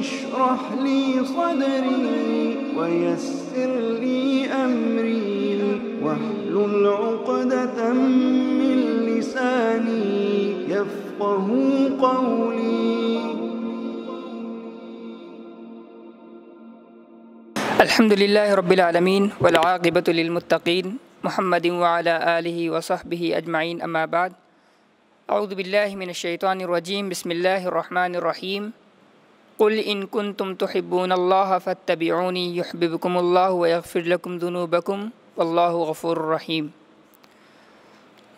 اشرح لي صدري ويسر لي أمري واحلل عقدة من لساني يفقه قولي الحمد لله رب العالمين والعاقبة للمتقين محمد وعلى آله وصحبه أجمعين أما بعد أعوذ بالله من الشيطان الرجيم بسم الله الرحمن الرحيم कुल इनकुन तुम तो हिब्बून अल्लाह फ़तबीनी यबिबकमल्लाफ़िरकम जुनूबकम अल्लाह गफ़ुररहीम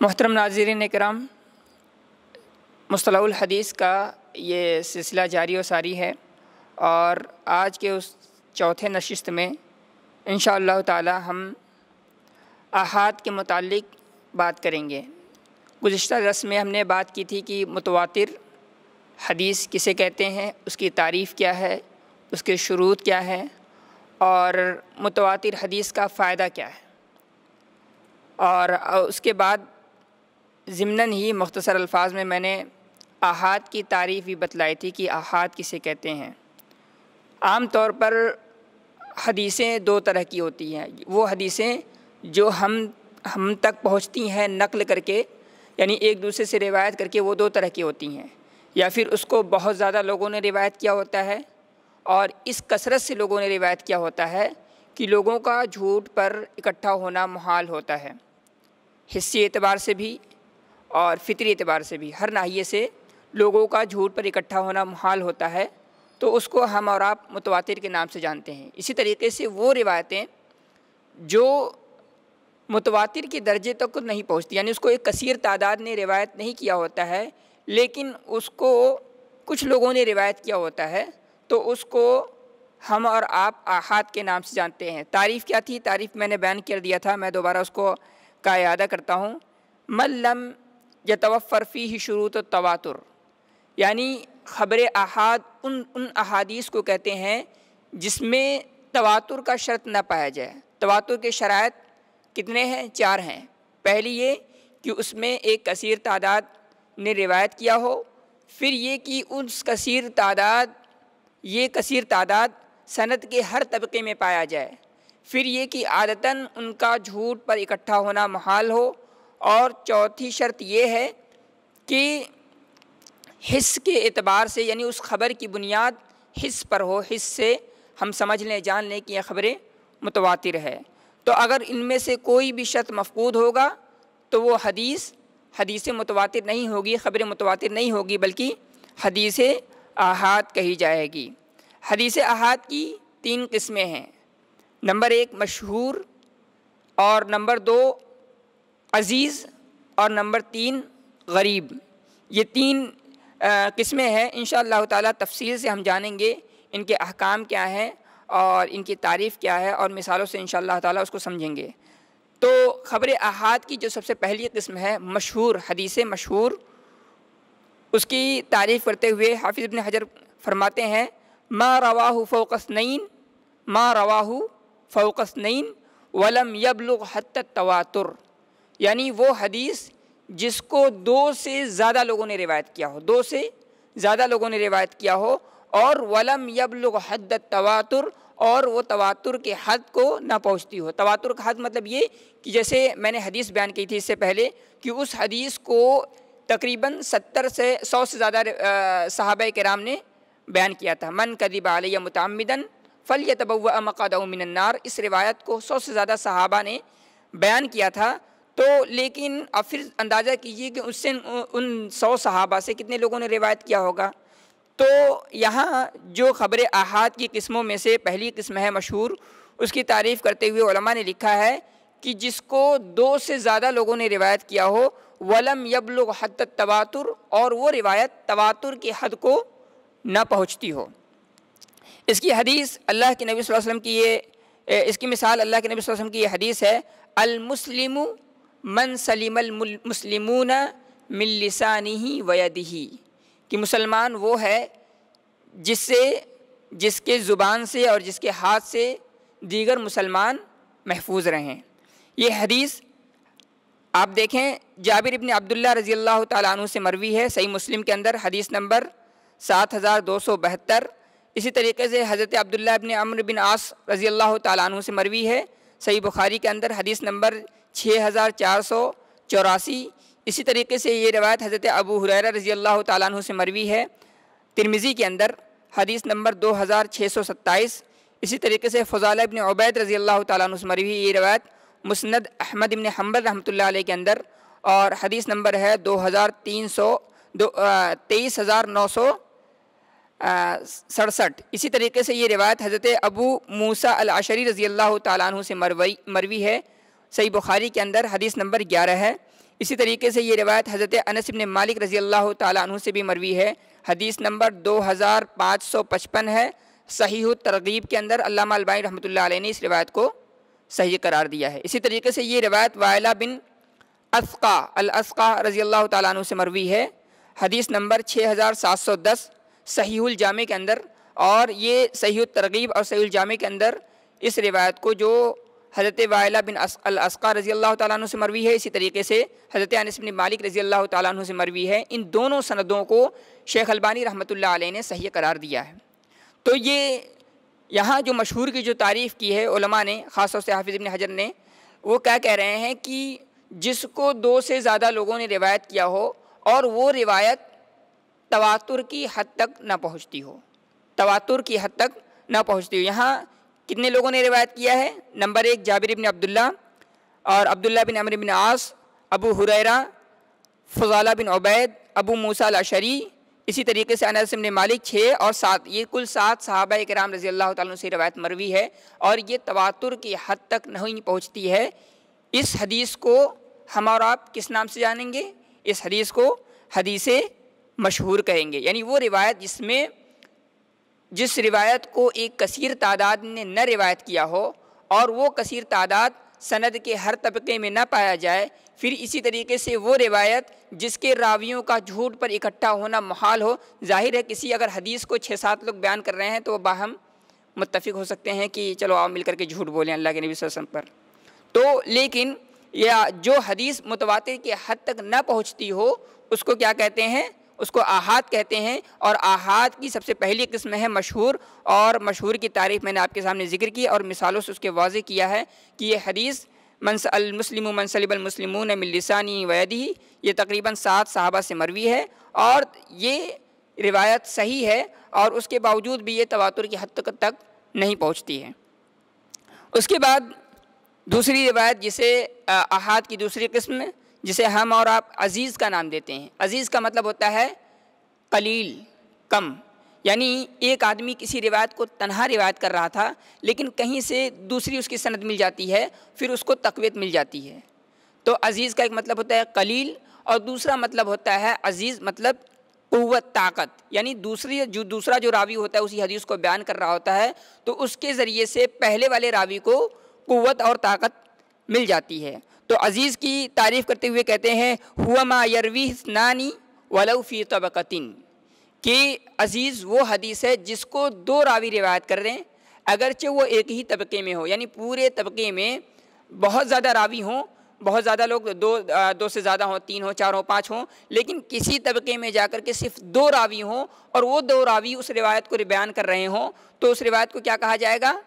मोहतरम नाजरन कराम मसलाहदीस का ये सिलसिला जारी व सारी है और आज के उस चौथे नशस्त में इन ताला हम अहात के मुतालिक बात करेंगे गुज्त रस में हमने बात की थी कि मुतवातिर हदीस किसे कहते हैं उसकी तारीफ़ क्या है उसके शुरूत क्या है और मुतवातिर हदीस का फ़ायदा क्या है और उसके बाद ज़मनन ही मख्तसर अल्फाज में मैंने अहात की तारीफ़ भी बतलाई थी कि अहात किसे कहते हैं आम तौर पर हदीसें दो तरह की होती हैं वो हदीसें जो हम हम तक पहुंचती हैं नकल करके यानी एक दूसरे से रिवायत करके वो दो तरह की होती हैं या फिर उसको बहुत ज़्यादा लोगों ने रिवायत किया होता है और इस कसरत से लोगों ने रिवायत किया होता है कि लोगों का झूठ पर इकट्ठा होना महाल होता है हिस्से एतबार से भी और फितरी एतबार से भी हर नाहिए से लोगों का झूठ पर इकट्ठा होना महाल होता है तो उसको हम और आप मुतवातिर के नाम से जानते हैं इसी तरीके से वो रिवायतें जो मुतवातिर के दर्जे तक तो नहीं पहुँचती यानी उसको एक कसर तादाद ने रिवायत नहीं किया होता है लेकिन उसको कुछ लोगों ने रिवायत किया होता है तो उसको हम और आप आहात के नाम से जानते हैं तारीफ़ क्या थी तारीफ़ मैंने बैन कर दिया था मैं दोबारा उसको का अदा करता हूँ मल्लम यतवफ़रफ़ी ही शुरू तो तवातुर यानी ख़बर अहाद उन उन अहादीस को कहते हैं जिसमें तवातुर का शर्त ना पाया जाए तवातुर के शरात कितने हैं चार हैं पहली ये कि उसमें एक कसर तादाद ने रिवायत किया हो फिर ये कि उस कसर तादाद ये कसर तादाद सनत के हर तबके में पाया जाए फिर ये कि आदतन उनका झूठ पर इकट्ठा होना महाल हो और चौथी शर्त यह है कि हिस्स के एतबार से यानी उस खबर की बुनियाद हिस्स पर हो हिस्स से हम समझ लें जान लें कि यह खबरें मुतवातिर है तो अगर इनमें से कोई भी शर्त मफकूद होगा तो वो हदीस हदीस मुतवातिर नहीं होगी ख़बर मुतवातिर नहीं होगी बल्कि हदीस अहात कही जाएगी हदीस अहात की तीन किस्में हैं नंबर एक मशहूर और नंबर दो अज़ीज़ और नंबर तीन गरीब ये तीन किस्में हैं इन ताला तफसील से हम जानेंगे इनके अहकाम क्या हैं और इनकी तारीफ़ क्या है और मिसालों से इन ताला उसको समझेंगे तो ख़बर अहाद की जो सबसे पहली किस्म है मशहूर हदीस मशहूर उसकी तारीफ़ करते हुए हाफिज़ इबन हजर फरमाते हैं मा रवाह फ़ोकस नईन मा रवाह फ़ोकस नईन वलम यबल हत तवातुर यानी वो हदीस जिसको दो से ज़्यादा लोगों ने रिवायत किया हो दो से ज़्यादा लोगों ने रिवायत किया हो और वलम यबल हद तवातुर और वो तवातुर के हद को ना पहुँचती हो तवातुर का हद मतलब ये कि जैसे मैंने हदीस बयान की थी इससे पहले कि उस हदीस को तकरीबन सत्तर से सौ से ज़्यादा साहब कराम ने बयान किया था मन कदीब आलिया मुतमदन फल या तबव मकादमिनार इस रिवायत को सौ से ज़्यादा साहबा ने बयान किया था तो लेकिन अब फिर अंदाज़ा कीजिए कि उससे उन सौ साहबा से कितने लोगों ने रिवायत किया होगा तो यहाँ जो ख़बर अहात की किस्मों में से पहली किस्म है मशहूर उसकी तारीफ़ करते हुए उलमा ने लिखा है कि जिसको दो से ज़्यादा लोगों ने रिवायत किया हो वलम यबल हद तवातुर और वो रिवायत तवातुर की हद को ना पहुँचती हो इसकी हदीस अल्लाह के नबी वसल्लम की ये इसकी मिसाल अल्लाह के नबी वसल्लम की ये हदीस है अलमुसलिम मन सलीमल मुस्लिमून मिलसानी वयदही कि मुसलमान वो है जिससे जिसके ज़ुबान से और जिसके हाथ से दीगर मुसलमान महफूज रहें ये हदीस आप देखें जाबिर इबन अब्दुल्ला रज़ी अल्लाह तु से मरवी है सही मुस्लिम के अंदर हदीस नंबर सात हज़ार दो सौ बहत्तर इसी तरीके से हज़रत अब्दुल्ला इबन अमर बिन आस रज़ी अल्लाह तु से मरवी है सही बुखारी के अंदर हदीस नंबर छः हज़ार चार सौ चौरासी इसी तरीके से ये रवायत हज़रत अबू हुरैरा रज़ी अल्लाह तु से मरवी है तिरमिज़ी के अंदर हदीस नंबर दो हज़ार छः सौ सत्ताईस इसी तरीके से फ़जाल इबन उबैद रज़ी अल्लाह तु से मरवी ये रवायत मुसंद अहमद इबन हम्बल रहमत लाई के अंदर और हदीस नंबर है दो हज़ार तीन सौ दो तेईस हज़ार नौ सौ सड़सठ इसी तरीके से ये रिवायत हज़रत अबू मूसा अल अशरी रज़ी अल्लाह तु से मरवई मरवी है सही बुखारी के अंदर हदीस नंबर ग्यारह है इसी तरीके से ये रवायत हज़रत अनस इबन मालिक रज़ी अल्लाह तु से भी मरवी है हदीस नंबर दो हज़ार पाँच सौ पचपन है सही तरगीब के अंदर अलामा अलबाई रहमत अलैह ने इस रिवायत को सही करार दिया है इसी तरीके से ये रिवायत वायला बिन असका अलअसका रज़ी अल्लाह तु से मरवी है हदीस नंबर छः हज़ार सात सौ दस सहील जामे के अंदर और ये सही तरगीब और सही जामे के अंदर इस रिवायत को जो हज़रत वायला बिन असका रज़ी अल्लाह तु से मरवी है इसी तरीके से हज़रत अनस बिन मालिक रज़ी अल्लाह तु से मरवी है इन दोनों सनदों को शेख अलबानी रहमत आलह ने सही करार दिया है तो ये यहाँ जो मशहूर की जो तारीफ़ की है उलमा ने ख़ासतौर से हाफिज़ इबन हजर ने वो क्या कह रहे हैं कि जिसको दो से ज़्यादा लोगों ने रिवायत किया हो और वो रिवायत तवातुर की हद तक ना पहुँचती हो तवातुर की हद तक ना पहुँचती हो यहाँ कितने लोगों ने रिवायत किया है नंबर एक जाबिर इबन अब्दुल्ला और अब्दुल्ला बिन अमर बिन आस अबू हुरैरा फजाला बिन उबैद अबू मूसा लाशरी इसी तरीके से अनस मालिक छः और सात ये कुल सात साहबा कराम रजी अल्लाह से रवायत मरवी है और ये तवातुर की हद तक नहीं पहुँचती है इस हदीस को हम और आप किस नाम से जानेंगे इस हदीस को हदीसे मशहूर कहेंगे यानी वो रिवायत जिसमें जिस रिवायत को एक कसीर तादाद ने न रिवायत किया हो और वो कसीर तादाद सनद के हर तबके में न पाया जाए फिर इसी तरीके से वो रिवायत जिसके रावियों का झूठ पर इकट्ठा होना महाल हो जाहिर है किसी अगर हदीस को छः सात लोग बयान कर रहे हैं तो वह बाहम मुतफिक हो सकते हैं कि चलो आओ मिल करके झूठ बोलें अल्लाह के नबी वसम पर तो लेकिन या जो हदीस मुतवा के हद तक न पहुँचती हो उसको क्या कहते हैं उसको आहत कहते हैं और आहत की सबसे पहली किस्म है मशहूर और मशहूर की तारीफ़ मैंने आपके सामने जिक्र की और मिसालों से उसके वाज किया है कि यह हदीस मनस अलमसलिम मिलसानी वैदी ये तकरीबन सात साहबा से मरवी है और ये रिवायत सही है और उसके बावजूद भी ये तवातुर की हद तक नहीं पहुँचती है उसके बाद दूसरी रिवायत जिसे अहात की दूसरी किस्म जिसे हम और आप अज़ीज़ का नाम देते हैं अज़ीज़ का मतलब होता है कलील कम यानी एक आदमी किसी रिवायत को तनहा रिवायत कर रहा था लेकिन कहीं से दूसरी उसकी सनत मिल जाती है फिर उसको तकवीत मिल जाती है तो अज़ीज़ का एक मतलब होता है कलील और दूसरा मतलब होता है अज़ीज़ मतलब क़वत ताकत यानी दूसरी जो दूसरा जो रावी होता है उसी हदीस को बयान कर रहा होता है तो उसके ज़रिए से पहले वाले रावी को क़वत और ताकत मिल जाती है तो अज़ीज़ की तारीफ़ करते हुए कहते हैं हुआ मा यरवी नानी वलफ़ी तबकतिन कि अज़ीज़ वो हदीस है जिसको दो रावी रिवायत कर रहे हैं अगरचे वो एक ही तबके में हो यानी पूरे तबके में बहुत ज़्यादा रावी हों बहुत ज़्यादा लोग दो दो से ज़्यादा हों तीन हों चार हों पाँच हों लेकिन किसी तबके में जाकर के सिर्फ दो रावी हों और वो दो रावी उस रिवायत को बयान कर रहे हों तो उस रिवायत को क्या कहा जाएगा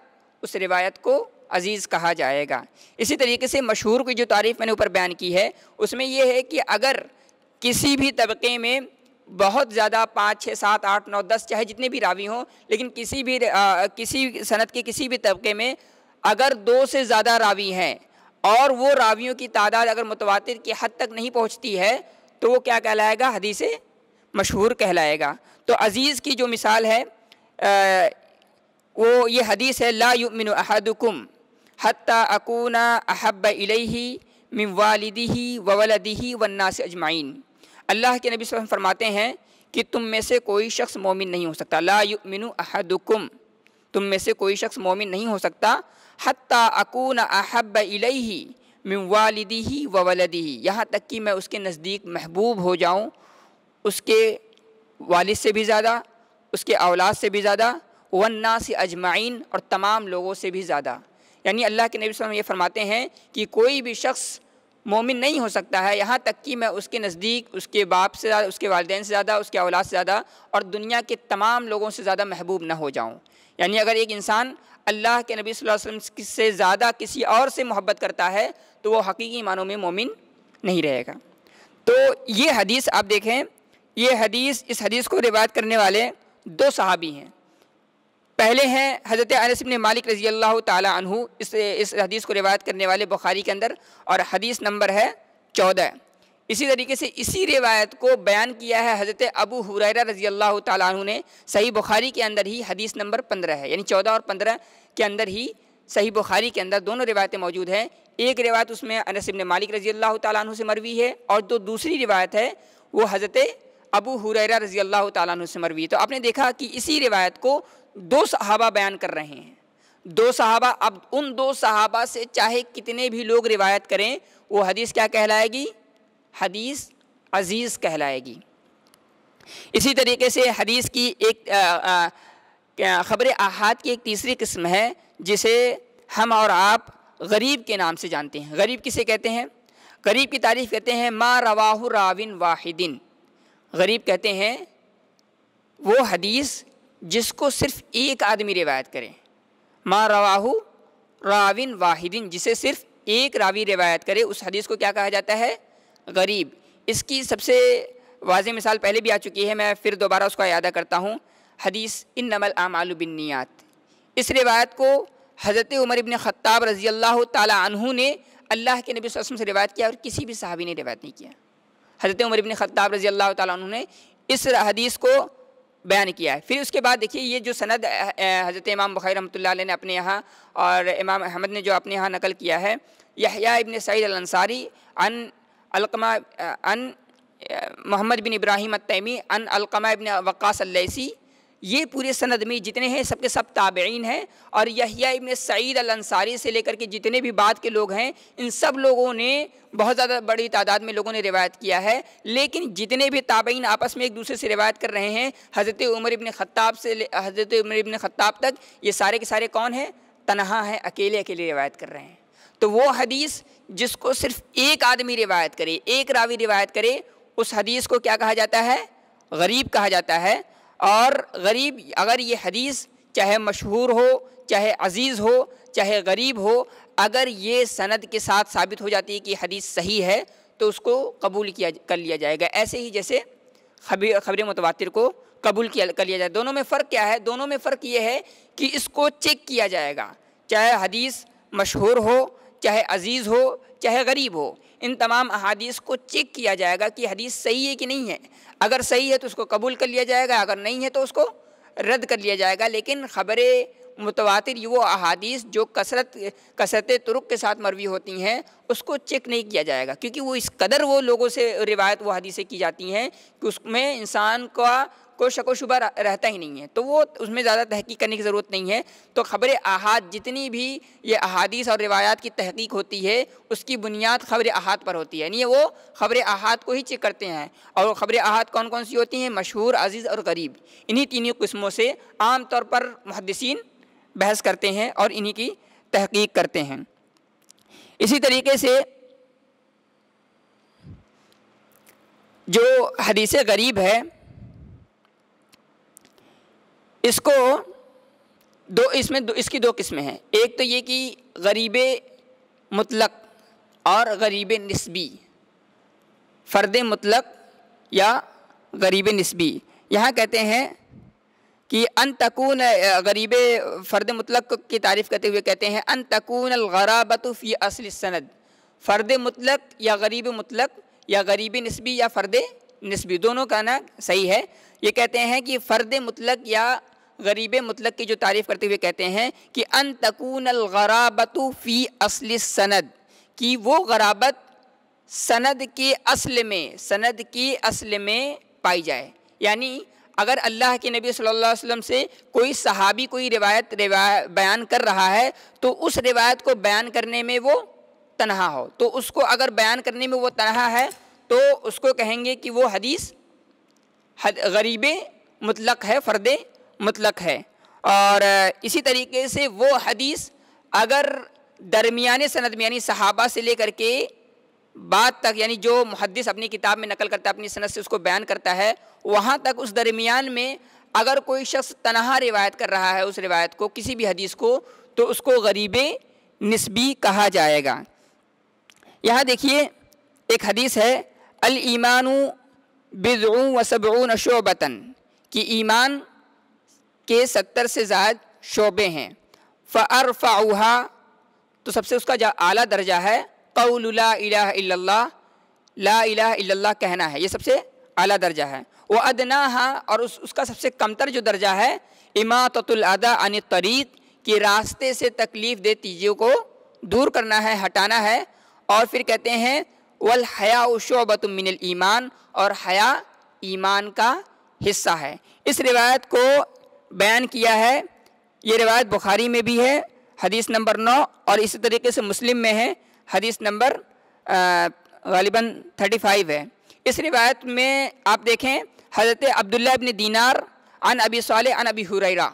उस रिवायत को अज़ीज़ कहा जाएगा इसी तरीके से मशहूर की जो तारीफ़ मैंने ऊपर बयान की है उसमें यह है कि अगर किसी भी तबके में बहुत ज़्यादा पाँच छः सात आठ नौ दस चाहे जितने भी रावी हों लेकिन किसी भी आ, किसी सनत के किसी भी तबके में अगर दो से ज़्यादा रावी हैं और वो रावियों की तादाद अगर मुतवातिर की हद तक नहीं पहुँचती है तो वो क्या कहलाएगा हदीसे मशहूर कहलाएगा तो अज़ीज़ की जो मिसाल है आ, वो ये हदीस है ला युमिन अहदुकुम हत्ता अकून अहब इलेही मिन वालदी ववलदी वन्नास अजमाइन अल्लाह के नबी वसम फरमाते हैं कि तुम में से कोई शख्स मोमिन नहीं हो सकता ला युमिनु अहदुकुम तुम में से कोई शख्स मोमिन नहीं हो सकता हत्ता अकून अहब इलेही मिन वालदी व वलदी यहाँ तक कि मैं उसके नज़दीक महबूब हो जाऊँ उसके वालिद से भी ज़्यादा उसके औलाद से भी ज़्यादा वन्ना से अजमाइन और तमाम लोगों से भी ज़्यादा यानी अल्लाह के नबी वसल्लम ये फरमाते हैं कि कोई भी शख्स मोमिन नहीं हो सकता है यहाँ तक कि मैं उसके नज़दीक उसके बाप से ज़्यादा उसके वालदे से ज़्यादा उसके औलाद से ज़्यादा और दुनिया के तमाम लोगों से ज़्यादा महबूब ना हो जाऊँ यानी अगर एक इंसान अल्लाह के नबी वसल्लम से ज़्यादा किसी और से मोहब्बत करता है तो वो हकीकी मानों में मोमिन नहीं रहेगा तो ये हदीस आप देखें ये हदीस इस हदीस को रिवायत करने वाले दो सहाबी हैं पहले हैं हज़रत अनस ने मालिक रज़ी अल्लाह तु इस इस हदीस को रिवायत करने वाले बुखारी के अंदर और हदीस नंबर है चौदह इसी तरीके से इसी रिवायत को बयान किया है हज़रत अबू हुरैरा रज़ी अल्लाह तु ने सही बुखारी के अंदर ही हदीस नंबर पंद्रह है यानी चौदह और पंद्रह के अंदर ही सही बुखारी के अंदर दोनों रिवायतें मौजूद हैं एक रिवायत उसमें अनसब ने मालिक रज़ी अल्लाह तु से मरवी है और जो दूसरी रिवायत है वो हज़रत अबू हुरैरा रज़ी अल्लाह तु से मरवी है तो आपने देखा कि इसी रिवायत को दो सहाबा बयान कर रहे हैं दो सहाबा अब उन दो सहाबा से चाहे कितने भी लोग रिवायत करें वो हदीस क्या कहलाएगी हदीस अजीज़ कहलाएगी इसी तरीके से हदीस की एक ख़बर अहात की एक तीसरी किस्म है जिसे हम और आप गरीब के नाम से जानते हैं गरीब किसे कहते हैं गरीब की तारीफ़ कहते हैं मा रवाह राविन वाहिदिन गरीब कहते हैं वो हदीस जिसको सिर्फ एक आदमी रिवायत करें माँ रवाहू राविन वाहिदिन जिसे सिर्फ एक रावी रिवायत करे उस हदीस को क्या कहा जाता है गरीब इसकी सबसे वाज मिसाल पहले भी आ चुकी है मैं फिर दोबारा उसको अदा करता हूँ हदीस इन नमल आम बिन नियात इस रिवायत को हज़रत उमर इबन ख़त्ताब रज़ी अल्लाह तु ने अल्लाह के नबी वसम से रिवायत किया और किसी भी साहबी ने रिवायत नहीं किया हज़रत उमर इबन ख़त्ताब रज़ी अल्लाह तु ने इस हदीस को बयान किया है फिर उसके बाद देखिए ये जो सनद हज़रत इमाम बखैर रमतल्ला ने अपने यहाँ और इमाम अहमद ने जो अपने यहाँ नकल किया है यहया इबन सईद अंसारी अन अलकमा अन मोहम्मद बिन इब्राहिम तैमी अन अलकमा इबन वक्स अल्लैसी ये पूरे सनद में जितने हैं सबके सब ताबेन हैं और यहिया इबन सईद अल अंसारी से लेकर के जितने भी बाद के लोग हैं इन सब लोगों ने बहुत ज़्यादा बड़ी तादाद में लोगों ने रिवायत किया है लेकिन जितने भी ताबेन आपस में एक दूसरे से रिवायत कर रहे हैं हज़रत उमर इबन ख़त्ताब से हज़रत उमर इबन ख़त्ताब तक ये सारे के सारे कौन हैं तनहा हैं अकेले अकेले रिवायत कर रहे हैं तो वो हदीस जिसको सिर्फ एक आदमी रिवायत करे एक रावी रिवायत करे उस हदीस को क्या कहा जाता है गरीब कहा जाता है और गरीब अगर ये हदीस चाहे मशहूर हो चाहे अज़ीज़ हो चाहे गरीब हो अगर ये सनद के साथ साबित हो जाती है कि हदीस सही है तो उसको कबूल किया कर लिया जाएगा ऐसे ही जैसे खबर खबरें मुतवातिर को कबूल किया कर लिया जाए दोनों में फ़र्क क्या है दोनों में फ़र्क ये है कि इसको चेक किया जाएगा चाहे हदीस मशहूर हो चाहे अज़ीज़ हो चाहे गरीब हो इन तमाम अहादीस को चेक किया जाएगा कि हदीस सही है कि नहीं है अगर सही है तो उसको कबूल कर लिया जाएगा अगर नहीं है तो उसको रद्द कर लिया जाएगा लेकिन ख़बरें मुतवातिर वो अहादीस जो कसरत कसरत तुरुक के साथ मरवी होती हैं उसको चेक नहीं किया जाएगा क्योंकि वो इस कदर वो लोगों से रिवायत वो हदीसें की जाती हैं कि उसमें इंसान का कोई शको शुबा रहता ही नहीं है तो वो उसमें ज़्यादा तहकीक करने की ज़रूरत नहीं है तो ख़बर अहाद जितनी भी ये अहादीस और रिवायात की तहकीक होती है उसकी बुनियाद ख़बर अहाद पर होती है यानी वो ख़बर अहाद को ही चेक करते हैं और ख़बर अहाद कौन कौन सी होती हैं मशहूर अजीज़ और गरीब इन्हीं तीनों किस्मों से आम तौर पर मुहदसिन बहस करते हैं और इन्हीं की तहकीक करते हैं इसी तरीके से जो हदीस गरीब है इसको दो इसमें दो इसकी दो किस्में हैं एक तो ये कि गरीब मतलक़ और गरीब नस्बी फ़र्द मतलक या गरीब नस्बी यहाँ कहते हैं कि अन तकून गरीब फ़र्द मतलक की तारीफ़ करते हुए कहते हैं अन तकून अलगराबतफ़ी असल सनद फ़र्द मतलक या गरीब मतलक या गरीब नस्बी या फ़र्द नस्बी दोनों का ना सही है ये कहते हैं कि फ़र्द मतलक या गरीब मतलब की जो तारीफ़ करते हुए कहते हैं कि अन तकून फ़ी असल सनद कि वो गराबत सनद के असल में सनद के असल में पाई जाए यानी अगर अल्लाह के नबी सल्लल्लाहु अलैहि वसल्लम से कोई सहाबी कोई रिवायत रिवा बयान कर रहा है तो उस रिवायत को बयान करने में वो तनहा हो तो उसको अगर बयान करने में वो तनहा है तो उसको कहेंगे कि वो हदीस हद, गरीब मतलक़ है फ़र्द मुतलक है और इसी तरीके से वो हदीस अगर दरमिया सनद में यानी सहाबा से लेकर के बाद तक यानी जो मुहदस अपनी किताब में नकल करता है अपनी सनत से उसको बयान करता है वहाँ तक उस दरमियान में अगर कोई शख्स तनहा रिवायत कर रहा है उस रिवायत को किसी भी हदीस को तो उसको गरीब नस्बी कहा जाएगा यहाँ देखिए एक हदीस है अल ईमानु बिजू व सबून शोबतन कि ईमान के सत्तर से ज़ायद शोबे हैं फ़रफ़ा तो सबसे उसका आला दर्जा है कौल ला इला ला इला कहना है ये सबसे आला दर्जा है व अदना और उस उसका सबसे कमतर जो दर्जा है इमातुलदा अन तरीक़ कि रास्ते से तकलीफ़ दे चीज़ों को दूर करना है हटाना है और फिर कहते हैं वल हया शोबत मिनल ईमान और हया ईमान का हिस्सा है इस रिवायत को बयान किया है ये रिवायत बुखारी में भी है हदीस नंबर नौ और इसी तरीके से मुस्लिम में है हदीस नंबर गालिबा थर्टी फाइव है इस रिवायत में आप देखें हज़रत अब्दुल्ला अबिन दीनार अन अबी साल अन अबी हुरैरा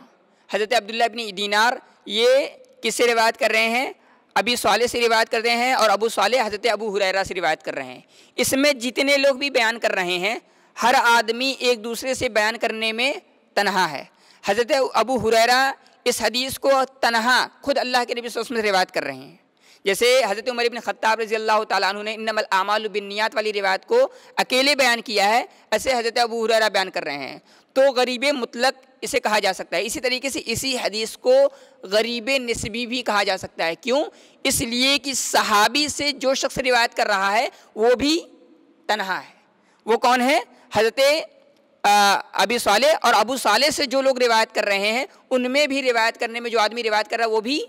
हज़रत अब्दुल्ला अबिन दीनार ये किससे रिवायत कर रहे हैं अबी साल से रिवायत कर रहे हैं और अबू साल हज़रत अबू हुरैरा से रिवायत कर रहे हैं इसमें जितने लोग भी बयान कर रहे हैं हर आदमी एक दूसरे से बयान करने में तनहा है हज़रत अबू हुरैरा इस हदीस को तनहा खुद अल्लाह के नबी वसम से रिवायत कर रहे हैं जैसे हज़रत उमर इबन ख़त्ताब रजी अल्लाह तु ने इनमल आमाल वाली रिवायत को अकेले बयान किया है ऐसे हज़रत अबू हुरैरा बयान कर रहे हैं तो गरीब मुतलक इसे कहा जा सकता है इसी तरीके से इसी हदीस को गरीब नस्बी भी कहा जा सकता है क्यों इसलिए कि सहाबी से जो शख्स रिवायत कर रहा है वो भी तनहा है वो कौन है हज़रत अबी साले और अबू साले से जो लोग रिवायत कर रहे हैं उनमें भी रिवायत करने में जो आदमी रिवायत कर रहा है वो भी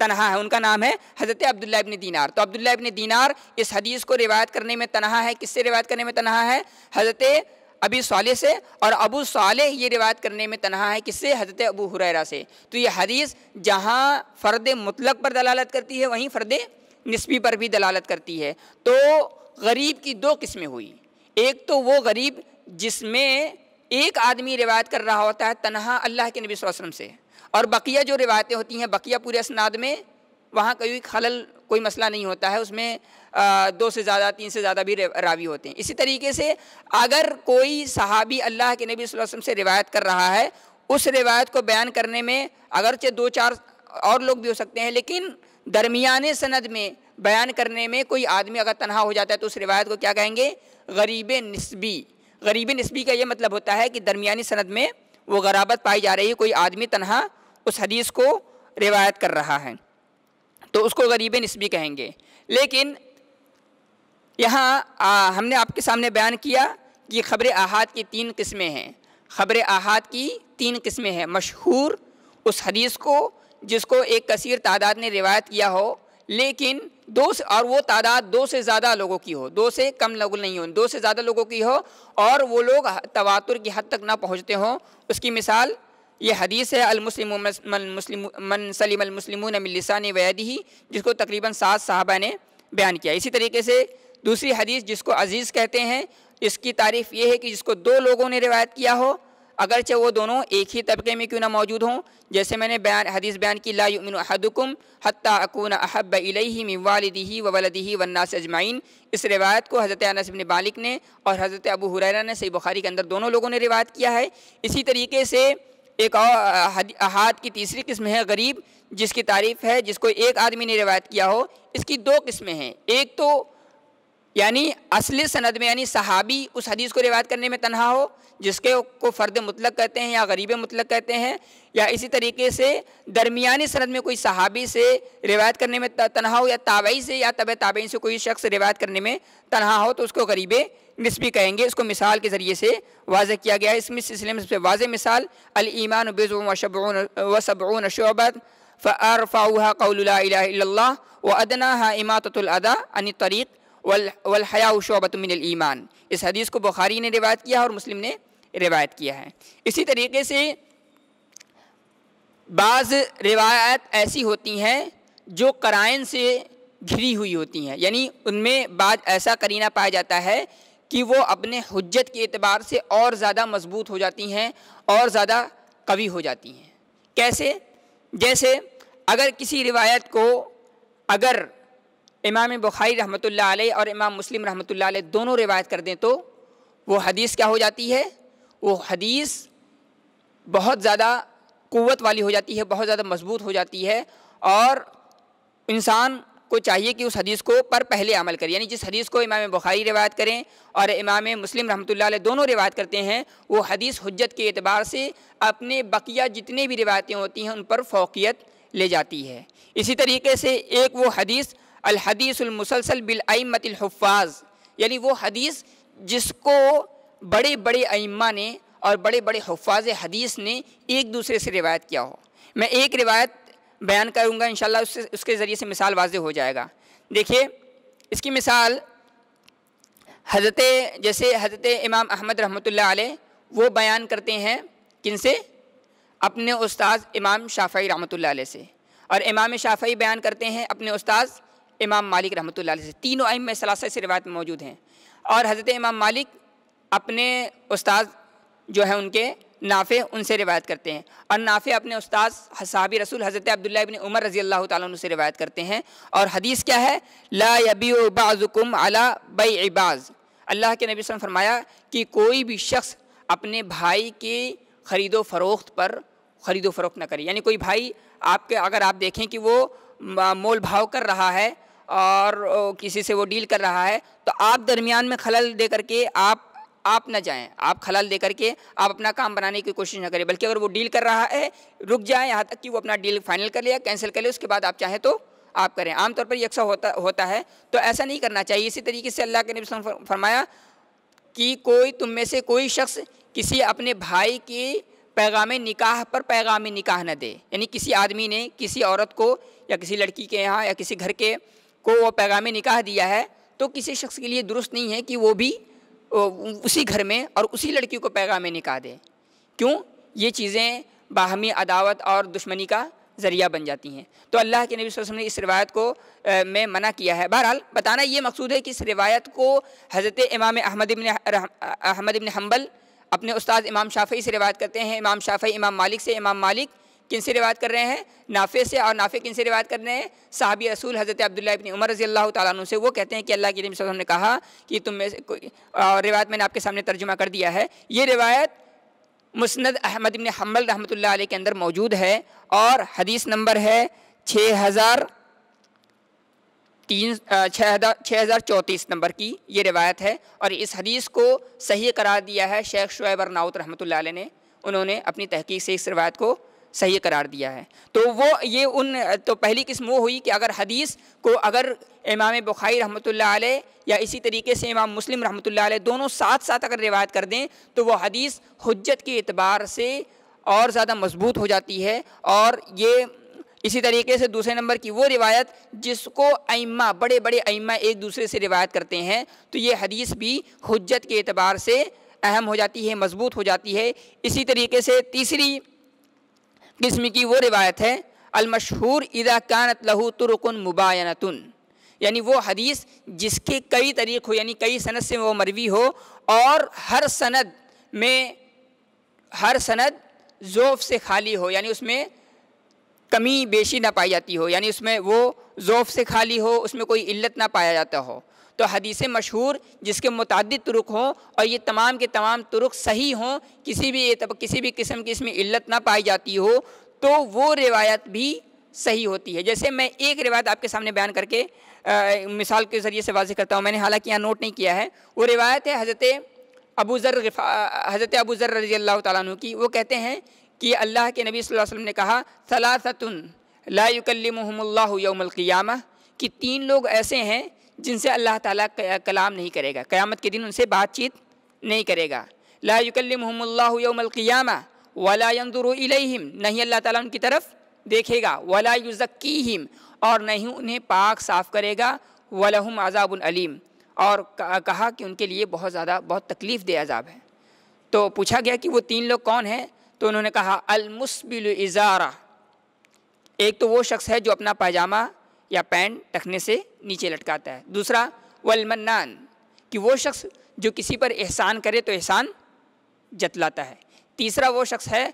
तनहा है उनका नाम है हज़रत अब्दुल्ला इबन दीनार तो अब्दुल्ला इबन दीनार इस हदीस को रिवायत करने में तनहा है किससे रिवायत करने में तनहा है हज़रत अबी साले से और अबू साले ये रिवायत करने में तनहा है किससे हज़रत अबू हुरैरा से तो ये हदीस जहाँ फ़र्द मुतलक पर दलालत करती है वहीं फ़र्द नस्बी पर भी दलालत करती है तो गरीब की दो किस्में हुई एक तो वो गरीब जिसमें एक आदमी रिवायत कर रहा होता है तनहा अल्लाह के नबी वसलम से और बकिया जो रिवायतें होती हैं बकिया पूरे इसनाद में वहाँ कोई खलल कोई मसला नहीं होता है उसमें आ, दो से ज़्यादा तीन से ज़्यादा भी रावी होते हैं इसी तरीके से अगर कोई सहाबी अल्लाह के नबी वसलम से रिवायत कर रहा है उस रिवायत को बयान करने में अगरचे दो चार और लोग भी हो सकते हैं लेकिन दरमिया सनद में बयान करने में कोई आदमी अगर तनहा हो जाता है तो उस रिवायत को क्या कहेंगे गरीब नस्बी गरीबी नस्बी का ये मतलब होता है कि दरमिया सनद में वो गराबत पाई जा रही है कोई आदमी तनहा उस हदीस को रिवायत कर रहा है तो उसको गरीब नस्बी कहेंगे लेकिन यहाँ हमने आपके सामने बयान किया कि ख़बर अहात की तीन किस्में हैं ख़बर अहात की तीन किस्में हैं मशहूर उस हदीस को जिसको एक कसर तादाद ने रिवायत किया हो लेकिन दो से और वो तादाद दो से ज़्यादा लोगों की हो दो से कम लोग नहीं हो दो से ज़्यादा लोगों की हो और वो लोग तवातुर की हद तक ना पहुँचते हों उसकी मिसाल ये हदीस है अलमुसलिम मन सलीम अलमुस्लिम मिलसान वैद ही जिसको तकरीबन सात साहबा ने बयान किया इसी तरीके से दूसरी हदीस जिसको अजीज़ कहते हैं इसकी तारीफ़ ये है कि जिसको दो लोगों ने रिवायत किया हो अगरचे वो दोनों एक ही तबके में क्यों ना मौजूद हों जैसे मैंने बयान हदीस बयान की लामिन अहदुकुम हत्ता अकून अहब इलही मिवालदी व वलदी वन्नास अजमाइन इस रिवायत को हज़रत अनस बिन मालिक ने और हज़रत अबू हुरैरा ने सही बुखारी के अंदर दोनों लोगों ने रिवायत किया है इसी तरीके से एक और अहाद की तीसरी किस्म है गरीब जिसकी तारीफ़ है जिसको एक आदमी ने रिवायत किया हो इसकी दो किस्में हैं एक तो यानी असली सनद में यानी सहाबी उस हदीस को रिवायत करने में तनहा हो जिसके को फ़र्द मतलब कहते हैं या गरीब मतलब कहते हैं या इसी तरीके से दरमियानी सनद में कोई सहाबी से रिवायत करने में तनहा हो या ताबई से या तब ताबई से कोई शख्स रिवायत करने में तनहा हो तो उसको गरीब नस्बी कहेंगे इसको मिसाल के ज़रिए से वाज किया गया है इसमें सिलसिले में सबसे वाज मिसाल अलईमान बेज़ शोबत फ़रफ़ा कौल्ला व अदना इमातुलदा अन तरीक़ वल वल मिनल ईमान इस हदीस को बुखारी ने रिवायत किया और मुस्लिम ने रिवायत किया है इसी तरीके से बाज़ रिवायत ऐसी होती हैं जो कराइन से घिरी हुई होती हैं यानी उनमें बाज़ ऐसा करीना पाया जाता है कि वो अपने हजत के अतबार से और ज़्यादा मजबूत हो जाती हैं और ज़्यादा कवि हो जाती हैं कैसे जैसे अगर किसी रिवायत को अगर इमाम बुखारी रहमत और इमाम मुस्लिम रहमत दोनों रिवायत कर दें तो वो हदीस क्या हो जाती है वो हदीस बहुत ज़्यादा क़वत वाली हो जाती है बहुत ज़्यादा मजबूत हो जाती है और इंसान को चाहिए कि उस हदीस को पर पहले अमल करें यानी जिस हदीस को इमाम बुखारी रिवायत करें और इमाम मुस्लिम रहमतुल्लाह दोनों रिवायत करते हैं वो हदीस हजत के अतबार से अपने बकिया जितने भी रिवायतें होती हैं उन पर फोकियत ले जाती है इसी तरीके से एक वो हदीस अलहदीसमसलसल बिलमतफ़ाज़ यानी वो हदीस जिसको बड़े बड़े अइमा ने और बड़े बड़े हफाज हदीस ने एक दूसरे से रिवायत किया हो मैं एक रिवायत बयान करूँगा इन उससे उसके ज़रिए से मिसाल वाज हो जाएगा देखिए इसकी मिसाल हजरत जैसे हजरत इमाम अहमद रहमत वो बयान करते हैं किन से अपने उस्ताद इमाम शाफी रहमत से और इमाम शाफी बयान करते हैं अपने उस्ताद इमाम मालिक रहमत से तीनों अम सलास से रिवायत मौजूद हैं और हज़रत इमाम मालिक अपने उस्ताद जो है उनके नाफ़े उनसे रिवायत करते हैं और नाफ़े अपने उस्ताद हसाबी रसूल हज़रत अब्दुल्ला इबन उमर रज़ी अल्लाह ताली रिवायत करते हैं और हदीस क्या है ला यबी बाज़ुकुम अला बई इबाज़ अल्लाह के नबी वसम फरमाया कि कोई भी शख्स अपने भाई की ख़रीदो फ़रोख्त पर ख़रीदो फ़रोख्त न करे यानी कोई भाई आपके अगर आप देखें कि वो मोल भाव कर रहा है और किसी से वो डील कर रहा है तो आप दरमियान में खलल दे करके आप आप ना जाएं आप खलल दे करके आप अपना काम बनाने की कोशिश ना करें बल्कि अगर वो डील कर रहा है रुक जाएं यहाँ तक कि वो अपना डील फाइनल कर लिया कैंसिल कर लिया उसके बाद आप चाहें तो आप करें आमतौर पर यकसा होता होता है तो ऐसा नहीं करना चाहिए इसी तरीके से अल्लाह के नबी फरमाया कि कोई तुम में से कोई शख्स किसी अपने भाई की पैगाम निकाह पर पैगाम निकाह न दे यानी किसी आदमी ने किसी औरत को या किसी लड़की के यहाँ या किसी घर के को वो पैगाम निकाह दिया है तो किसी शख्स के लिए दुरुस्त नहीं है कि वो भी उसी घर में और उसी लड़की को पैगाम निकाह दे क्यों ये चीज़ें बाहमी अदावत और दुश्मनी का ज़रिया बन जाती हैं तो अल्लाह के नबी वसम ने इस रिवायत को आ, में मना किया है बहरहाल बताना ये मकसूद है कि इस रिवायत को हज़रत इमाम Ahmad ibn Ahmad ibn Hanbal अपने उस्ताद इमाम शाफ़ी से रिवायत करते हैं इमाम शाफ़ी इमाम मालिक से इमाम मालिक किन से रिवायत कर रहे हैं नाफे से और नाफे किन से रिवायत कर रहे हैं साहब रसूल हज़रत अब्दुल्ला उमर रजी अल्लाह तु से वो कहते हैं कि अल्लाह के नबी ने कहा कि तुम में और रिवायत मैंने आपके सामने तर्जुमा कर दिया है ये रिवायत मुस्ंद अहमद इबन हमल रहमत के अंदर मौजूद है और हदीस नंबर है छः हज़ार तीन छः हज़ार चौंतीस नंबर की ये रिवायत है और इस हदीस को सही करार दिया है शेख शुएबर नाउत रहमत ने उन्होंने अपनी तहकीक से इस रिवायत को सही करार दिया है तो वो ये उन तो पहली किस्म वो हुई कि अगर हदीस को अगर इमाम बुखारी रहमत या इसी तरीके से इमाम मुस्लिम रहमत दोनों साथ साथ अगर रिवायत कर दें तो वो हदीस हजत के अतबार से और ज़्यादा मजबूत हो जाती है और ये इसी तरीके से दूसरे नंबर की वो रिवायत जिसको अइम्मा बड़े बड़े अइम्मा एक दूसरे से रिवायत करते हैं तो ये हदीस भी हजत के अतबार से अहम हो जाती है मजबूत हो जाती है इसी तरीके से तीसरी किस्म की वो रिवायत है अलमशहूर इदा कानत लहू तुरकन मुबायनतुन यानी वो हदीस जिसके कई तरीक़ हो यानी कई सनद से वो मरवी हो और हर सनद में हर सनद ज़ोफ़ से खाली हो यानी उसमें कमी बेशी ना पाई जाती हो यानी उसमें वो ज़ोफ़ से खाली हो उसमें कोई इल्लत ना पाया जाता हो तो हदीस मशहूर जिसके मुतद तुरुक हों और ये तमाम के तमाम तुरुक सही हों किसी भी किसी भी किस्म की इसमें इल्लत ना पाई जाती हो तो वो रिवायत भी सही होती है जैसे मैं एक रिवायत आपके सामने बयान करके आ, मिसाल के ज़रिए से वाजे करता हूँ मैंने हालांकि यहाँ नोट नहीं किया है वो रिवायत है हज़रत अबू ज़र हज़रत अबू ज़र रजी अल्लाह तु की वो कहते हैं कि अल्लाह के नबी वसल्लम ने कहा सलासतन लाकल्लमहमल्ला यौमल क़ियामह कि तीन लोग ऐसे हैं जिनसे अल्लाह ताला कलाम नहीं करेगा क़यामत के दिन उनसे बातचीत नहीं करेगा ला यकलमल्लामक़ियामा वला नहीं अल्लाह ताला उनकी तरफ देखेगा वला युज़क्कीम और नहीं उन्हें पाक साफ़ करेगा वलहम अलीम और कहा कि उनके लिए बहुत ज़्यादा बहुत तकलीफ़ दे अजाब है तो पूछा गया कि वो तीन लोग कौन हैं तो उन्होंने कहा अलमुसबिल इज़ारा एक तो वो शख्स है जो अपना पैजामा या पैंट टखने से नीचे लटकाता है दूसरा वलमन्नान कि वो शख्स जो किसी पर एहसान करे तो एहसान जतलाता है तीसरा वो शख्स है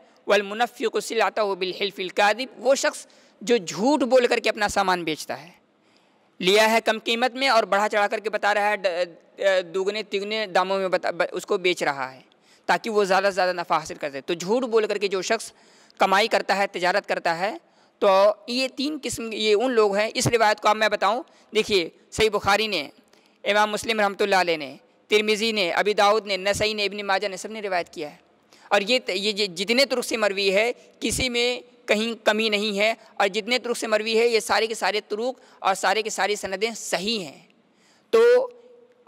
को सिलाता हो बिलहिलफिल कादिब वो शख्स जो झूठ बोल करके अपना सामान बेचता है लिया है कम कीमत में और बढ़ा चढ़ा करके बता रहा है दुगने तिगने दामों में बता उसको बेच रहा है ताकि वो ज़्यादा से ज़्यादा नफ़ा हासिल कर सके तो झूठ बोल करके जो शख्स कमाई करता है तजारत करता है तो ये तीन किस्म ये उन लोग हैं इस रिवायत को अब मैं बताऊँ देखिए सही बुखारी ने इमाम मुस्लिम रहमतुल्लाह ने तिरमिज़ी ने अबी दाऊद ने नसई ने इबन माजा ने सब ने रिवायत किया है और ये ये जितने तुरुक से मरवी है किसी में कहीं कमी नहीं है और जितने तुरुक से मरवी है ये सारे के सारे तुरुक और सारे के सारी सनदें सही हैं तो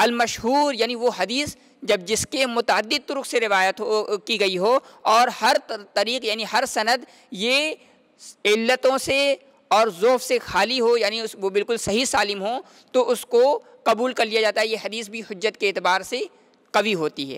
अलमशहूर यानी वो हदीस जब जिसके मुतद तुरुक से रिवायत हो की गई हो और हर तरीक़ यानी हर सनद ये इल्लतों से और जोफ़ से खाली हो यानी उस वो बिल्कुल सही सालिम हो तो उसको कबूल कर लिया जाता है ये हदीस भी हजत के अतबार से कवी होती है